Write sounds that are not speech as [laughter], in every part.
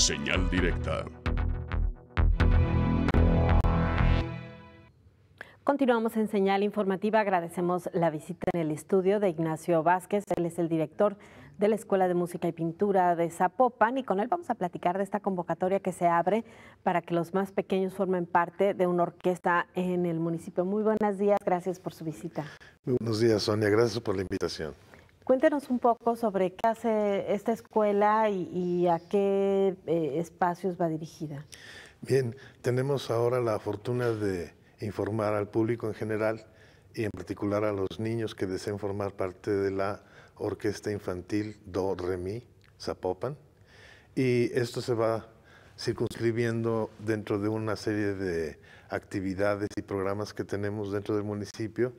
Señal directa. Continuamos en señal informativa. Agradecemos la visita en el estudio de Ignacio Vázquez. Él es el director de la Escuela de Música y Pintura de Zapopan y con él vamos a platicar de esta convocatoria que se abre para que los más pequeños formen parte de una orquesta en el municipio. Muy buenos días, gracias por su visita. Muy buenos días, Sonia, gracias por la invitación. Cuéntenos un poco sobre qué hace esta escuela y, a qué eh, espacios va dirigida. Bien, tenemos ahora la fortuna de informar al público en general y en particular a los niños que deseen formar parte de la Orquesta Infantil Do Re Mi Zapopan. Y esto se va circunscribiendo dentro de una serie de actividades y programas que tenemos dentro del municipio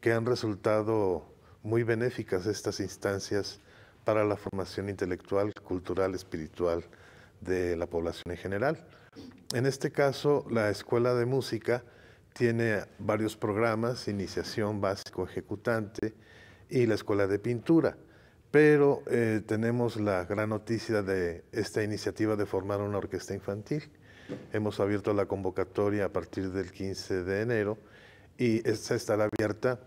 que han resultado muy benéficas estas instancias para la formación intelectual, cultural, espiritual de la población en general. En este caso, la Escuela de Música tiene varios programas, iniciación básico ejecutante y la Escuela de Pintura, pero eh, tenemos la gran noticia de esta iniciativa de formar una orquesta infantil. Hemos abierto la convocatoria a partir del 15 de enero y esta estará abierta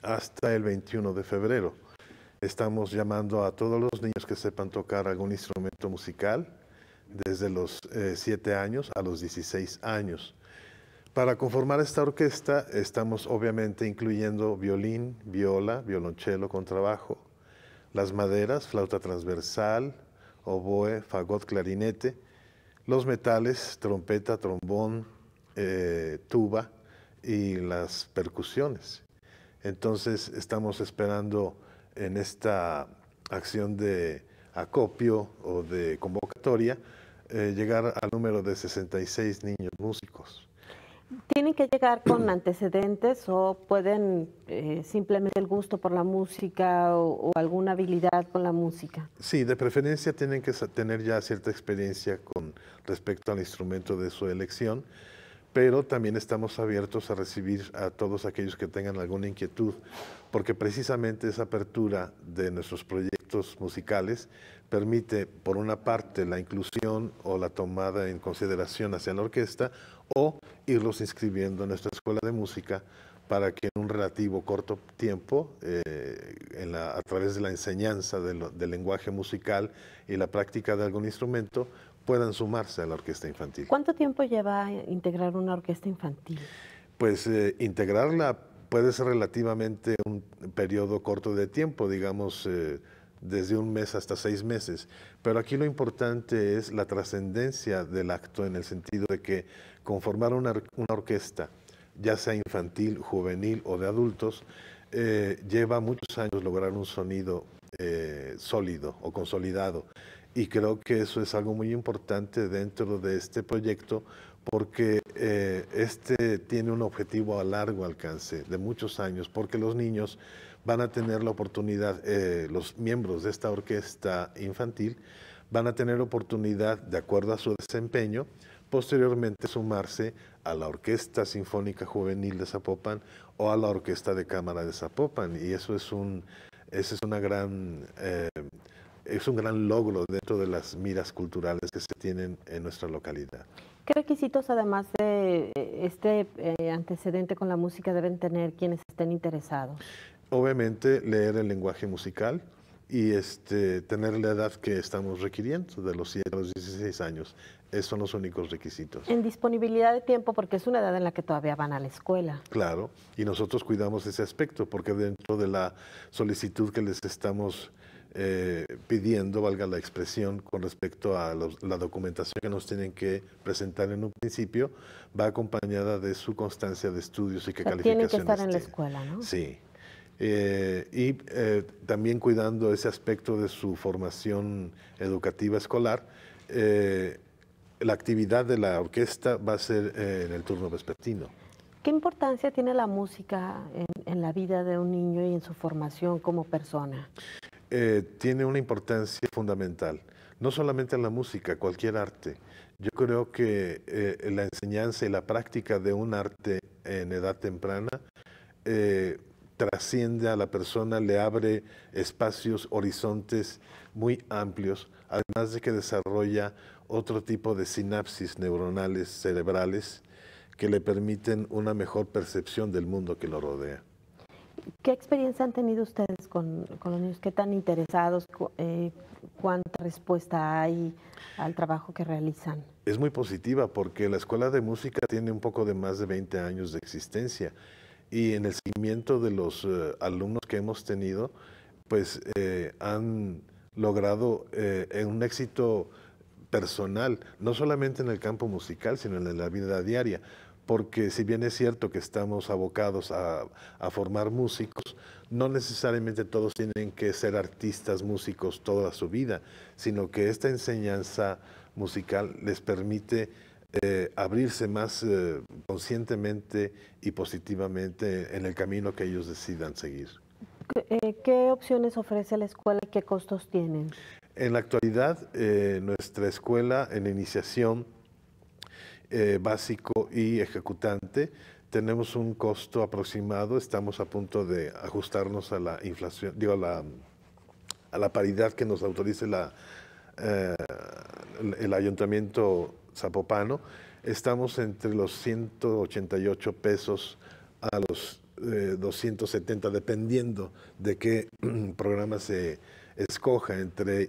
hasta el 21 de febrero. Estamos llamando a todos los niños que sepan tocar algún instrumento musical, desde los 7 eh, años a los 16 años. Para conformar esta orquesta estamos obviamente incluyendo violín, viola, violonchelo contrabajo, las maderas, flauta transversal, oboe, fagot, clarinete, los metales, trompeta, trombón, eh, tuba y las percusiones. Entonces estamos esperando en esta acción de acopio o de convocatoria eh, llegar al número de 66 niños músicos. ¿Tienen que llegar con antecedentes o pueden eh, simplemente el gusto por la música o, o, alguna habilidad con la música? Sí, de preferencia tienen que tener ya cierta experiencia con respecto al instrumento de su elección pero también estamos abiertos a recibir a todos aquellos que tengan alguna inquietud, porque precisamente esa apertura de nuestros proyectos musicales permite, por una parte, la inclusión o la tomada en consideración hacia la orquesta, o irlos inscribiendo en nuestra escuela de música para que en un relativo corto tiempo, eh, a través de la enseñanza del lenguaje musical y la práctica de algún instrumento, puedan sumarse a la orquesta infantil. ¿Cuánto tiempo lleva integrar una orquesta infantil? Pues eh, integrarla puede ser relativamente un periodo corto de tiempo, digamos eh, desde un mes hasta seis meses. Pero aquí lo importante es la trascendencia del acto en el sentido de que conformar una, una orquesta, ya sea infantil, juvenil o de adultos, eh, lleva muchos años lograr un sonido sólido o consolidado y creo que eso es algo muy importante dentro de este proyecto porque eh, este tiene un objetivo a largo alcance, de muchos años, porque los niños van a tener la oportunidad, eh, los miembros de esta orquesta infantil van a tener oportunidad, de acuerdo a su desempeño, posteriormente sumarse a la Orquesta Sinfónica Juvenil de Zapopan o a la Orquesta de Cámara de Zapopan. Y eso es un, es una gran... Eh, es un gran logro dentro de las miras culturales que se tienen en nuestra localidad. ¿Qué requisitos, además de eh, este eh, antecedente con la música, deben tener quienes estén interesados? Obviamente, leer el lenguaje musical y este, tener la edad que estamos requiriendo, de los 7 a los 16 años. Esos son los únicos requisitos. En disponibilidad de tiempo, porque es una edad en la que todavía van a la escuela. Claro, y nosotros cuidamos ese aspecto, porque dentro de la solicitud que les estamos eh, pidiendo, valga la expresión, con respecto a la documentación que nos tienen que presentar en un principio, va acompañada de su constancia de estudios y que calificaciones tiene. que estar en la escuela, ¿no? Sí. Eh, y eh, también cuidando ese aspecto de su formación educativa escolar, la actividad de la orquesta va a ser en el turno vespertino. ¿Qué importancia tiene la música en, en la vida de un niño y en su formación como persona? Eh, tiene una importancia fundamental, no solamente en la música, cualquier arte. Yo creo que eh, la enseñanza y la práctica de un arte en edad temprana eh, trasciende a la persona, le abre espacios, horizontes muy amplios, además de que desarrolla otro tipo de sinapsis neuronales cerebrales que le permiten una mejor percepción del mundo que lo rodea. ¿Qué experiencia han tenido ustedes con, los niños? ¿Qué tan interesados? Eh, ¿Cuánta respuesta hay al trabajo que realizan? Es muy positiva porque la Escuela de Música tiene un poco de más de 20 años de existencia y en el seguimiento de los eh, alumnos que hemos tenido, pues eh, han logrado un éxito personal, no solamente en el campo musical, sino en la vida diaria porque si bien es cierto que estamos abocados a, formar músicos, no necesariamente todos tienen que ser artistas músicos toda su vida, sino que esta enseñanza musical les permite eh, abrirse más eh, conscientemente y positivamente en el camino que ellos decidan seguir. Eh, ¿Qué, opciones ofrece la escuela y qué costos tienen? En la actualidad, nuestra escuela en iniciación eh, básico y ejecutante, tenemos un costo aproximado, estamos a punto de ajustarnos a la inflación, digo, a la, paridad que nos autorice la, eh, el, ayuntamiento zapopano. Estamos entre los 188 pesos a los 270, eh, dependiendo de qué [clears throat] programa se escoja entre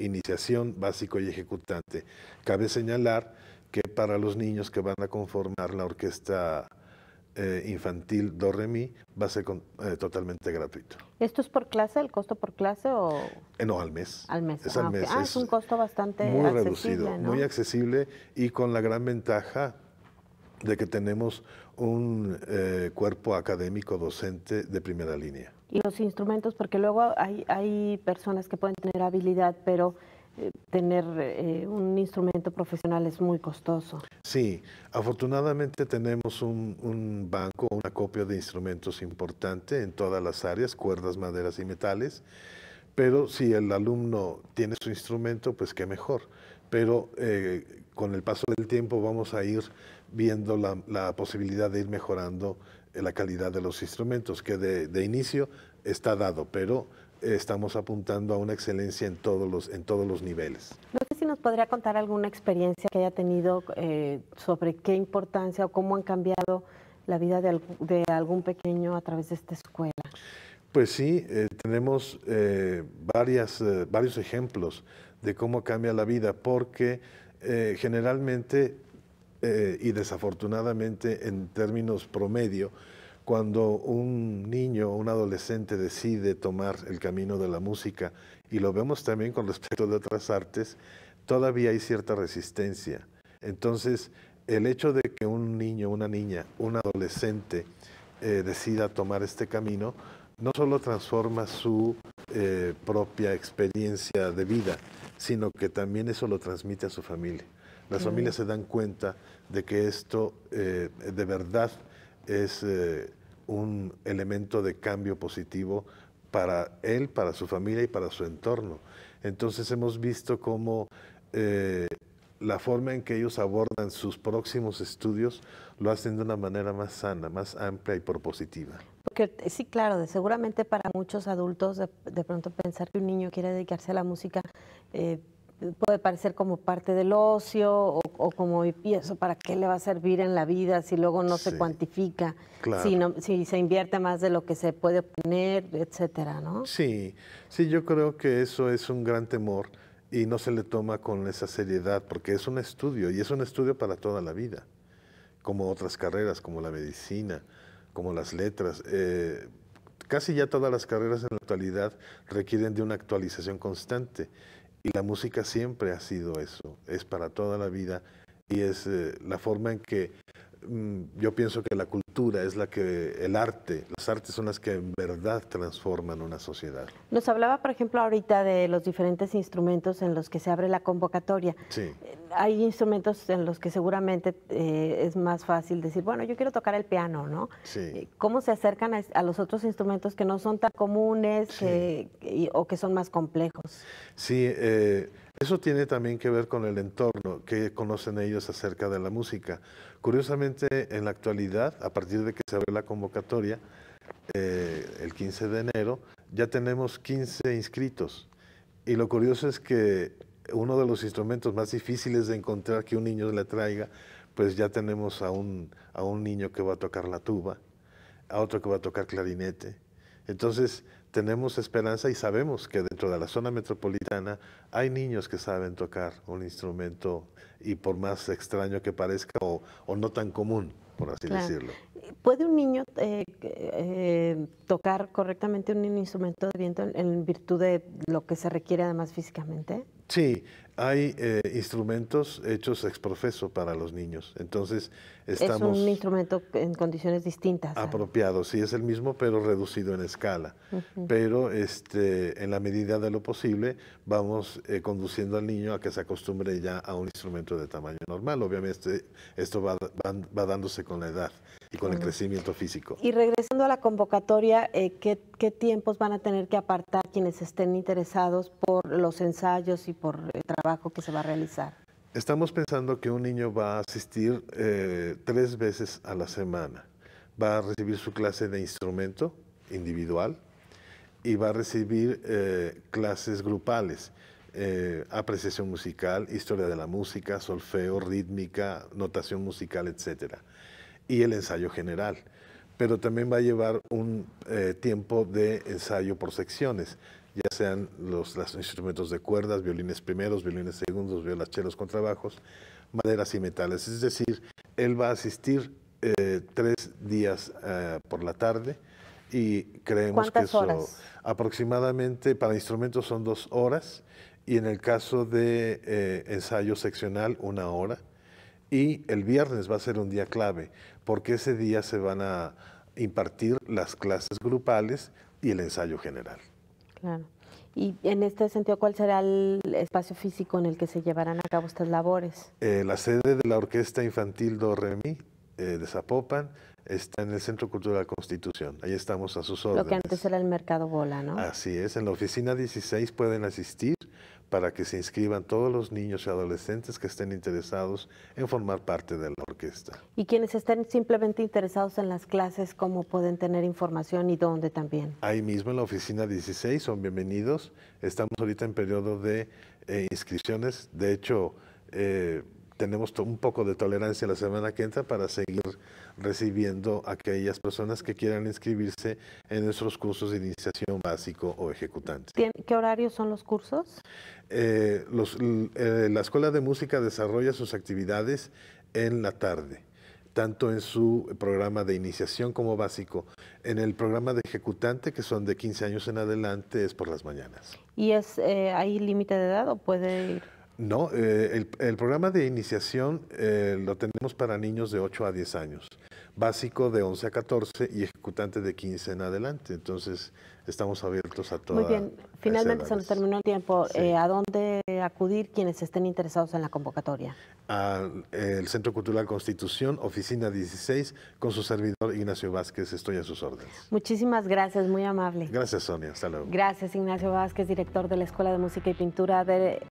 iniciación, básico y ejecutante. Cabe señalar que para los niños que van a conformar la orquesta eh, infantil Do Re va a ser eh, totalmente gratuito. ¿Esto es por clase, el costo por clase o...? Eh, no, al mes. Al mes. Es ah, ah es, un costo bastante Muy reducido, muy accesible y con la gran ventaja de que tenemos un cuerpo académico docente de primera línea. Y los instrumentos, porque luego hay, hay personas que pueden tener habilidad, pero eh, tener eh, un instrumento profesional es muy costoso. Sí, afortunadamente tenemos un, banco, una acopio de instrumentos importante en todas las áreas, cuerdas, maderas y metales, pero si el alumno tiene su instrumento, pues qué mejor. Pero eh, con el paso del tiempo vamos a ir viendo la, posibilidad de ir mejorando la calidad de los instrumentos, que de inicio está dado, pero estamos apuntando a una excelencia en todos los, en todos los niveles. No sé si nos podría contar alguna experiencia que haya tenido eh, sobre qué importancia o cómo han cambiado la vida de, algún pequeño a través de esta escuela. Pues sí, eh, tenemos eh, varias, varios ejemplos de cómo cambia la vida, porque generalmente y desafortunadamente en términos promedio, cuando un niño o un adolescente decide tomar el camino de la música, y lo vemos también con respecto de otras artes, todavía hay cierta resistencia. Entonces, el hecho de que un niño, una niña, un adolescente eh, decida tomar este camino, no solo transforma su eh, propia experiencia de vida, sino que también eso lo transmite a su familia. Las familias se dan cuenta de que esto eh, de verdad es eh, un elemento de cambio positivo para él, para su familia y para su entorno. Entonces hemos visto cómo eh, la forma en que ellos abordan sus próximos estudios lo hacen de una manera más sana, más amplia y propositiva. Porque, eh, sí, claro, seguramente para muchos adultos de, pronto pensar que un niño quiere dedicarse a la música eh, puede parecer como parte del ocio o, como, ¿y eso para qué le va a servir en la vida si luego no se cuantifica? Si, si se invierte más de lo que se puede obtener, etcétera, ¿no? Sí, sí, yo creo que eso es un gran temor y no se le toma con esa seriedad porque es un estudio y es un estudio para toda la vida, como otras carreras, como la medicina, como las letras. Eh, casi ya todas las carreras en la actualidad requieren de una actualización constante y la música siempre ha sido eso, es para toda la vida y es eh, la forma en que mm, yo pienso que la cultura es la que, el arte, las artes son las que en verdad transforman una sociedad. Nos hablaba, por ejemplo, ahorita de los diferentes instrumentos en los que se abre la convocatoria. Sí. Eh, hay instrumentos en los que seguramente eh, es más fácil decir, bueno, yo quiero tocar el piano, ¿no? Sí. Eh, ¿Cómo se acercan a, los otros instrumentos que no son tan comunes o que son más complejos? Sí, eh, eso tiene también que ver con el entorno que conocen ellos acerca de la música. Curiosamente, en la actualidad, a partir de que se abre la convocatoria, eh, el 15 de enero, ya tenemos 15 inscritos. Y lo curioso es que uno de los instrumentos más difíciles de encontrar que un niño le traiga, pues ya tenemos a un niño que va a tocar la tuba, a otro que va a tocar clarinete, entonces, tenemos esperanza y sabemos que dentro de la zona metropolitana hay niños que saben tocar un instrumento y por más extraño que parezca o, no tan común, por así decirlo. ¿Puede un niño eh, eh, tocar correctamente un instrumento de viento en, virtud de lo que se requiere además físicamente? Sí, hay eh, instrumentos hechos ex profeso para los niños. Entonces, estamos. Es un instrumento en condiciones distintas. Ah. Apropiado, sí, es el mismo, pero reducido en escala. Pero este, en la medida de lo posible, vamos eh, conduciendo al niño a que se acostumbre ya a un instrumento de tamaño normal. Obviamente, esto va dándose con la edad y con el crecimiento físico. Y regresando a la convocatoria, eh, ¿qué, tiempos van a tener que apartar quienes estén interesados por los ensayos y por el trabajo que se va a realizar? Estamos pensando que un niño va a asistir eh, tres veces a la semana. Va a recibir su clase de instrumento individual y va a recibir eh, clases grupales. apreciación musical, historia de la música, solfeo, rítmica, notación musical, etcétera y el ensayo general. Pero también va a llevar un eh, tiempo de ensayo por secciones, ya sean los, instrumentos de cuerdas, violines primeros, violines segundos, violas, chelos contrabajos, maderas y metales. Es decir, él va a asistir eh, tres días eh, por la tarde y creemos que eso aproximadamente para instrumentos son dos horas y en el caso de ensayo seccional una hora y el viernes va a ser un día clave, porque ese día se van a impartir las clases grupales y el ensayo general. Claro. Y en este sentido, ¿cuál será el espacio físico en el que se llevarán a cabo estas labores? Eh, la sede de la Orquesta Infantil Do Remi eh, de Zapopan está en el Centro Cultural de la Constitución. Ahí estamos a sus órdenes. Lo que antes era el Mercado Bola, ¿no? Así es. En la oficina 16 pueden asistir para que se inscriban todos los niños y adolescentes que estén interesados en formar parte de la orquesta. Y quienes estén simplemente interesados en las clases, ¿cómo pueden tener información y dónde también? Ahí mismo en la oficina 16 son bienvenidos. Estamos ahorita en periodo de eh, inscripciones. De hecho, eh, tenemos un poco de tolerancia la semana que entra para seguir recibiendo a aquellas personas que quieran inscribirse en nuestros cursos de iniciación básico o ejecutante. ¿Qué horarios son los cursos? Eh, eh, la Escuela de Música desarrolla sus actividades en la tarde tanto en su programa de iniciación como básico. En el programa de ejecutante, que son de 15 años en adelante, es por las mañanas. ¿Y es eh, límite de edad o puede ir? No, eh, el, programa de iniciación eh, lo tenemos para niños de 8 a 10 años, básico de 11 a 14 y ejecutante de 15 en adelante. Entonces, estamos abiertos a todo. Muy bien, finalmente se nos terminó el tiempo. Eh, ¿A dónde acudir quienes estén interesados en la convocatoria? Al el Centro Cultural Constitución, Oficina 16, con su servidor Ignacio Vázquez. Estoy a sus órdenes. Muchísimas gracias, muy amable. Gracias, Sonia. Hasta luego. Gracias, Ignacio Vázquez, director de la Escuela de Música y Pintura de